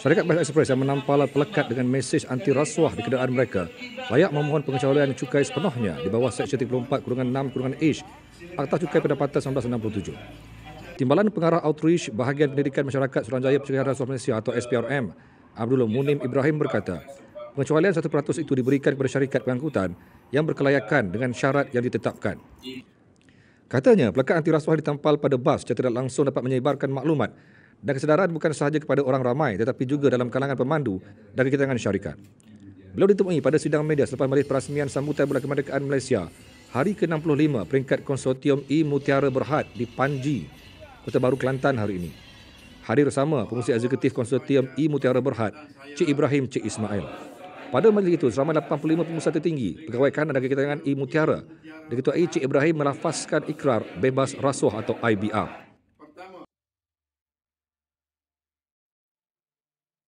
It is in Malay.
Syarikat Bus Express yang menampal pelekat dengan mesej anti rasuah di kenderaan mereka layak memohon pengecualian cukai sepenuhnya di bawah Seksyen 34 kurungan 6 H Akta Cukai Pendapatan 1967. Timbalan Pengarah Outreach Bahagian Pendidikan Masyarakat Suruhanjaya Pencegahan Rasuah Malaysia atau SPRM Abdul Munim Ibrahim berkata, pengecualian 1% itu diberikan kepada syarikat pengangkutan yang berkelayakan dengan syarat yang ditetapkan. Katanya, pelekat anti rasuah ditampal pada bas secara tidak langsung dapat menyebarkan maklumat dan kesedaran bukan sahaja kepada orang ramai tetapi juga dalam kalangan pemandu dan kalangan syarikat. Beliau ditemui pada sidang media selepas melihat perasmian sambutan bulan kemerdekaan Malaysia hari ke-65 peringkat konsortium E Mutiara Berhad di Panji, Kota Baru Kelantan hari ini. Hadir sama pengurusi eksekutif konsortium E Mutiara Berhad, Cik Ibrahim Cik Ismail. Pada majlis itu, selama 85 pengusaha tertinggi, pegawai kanan dan kekitangan E Mutiara, Diketuai e Cik Ibrahim melafazkan ikrar bebas rasuah atau IBR.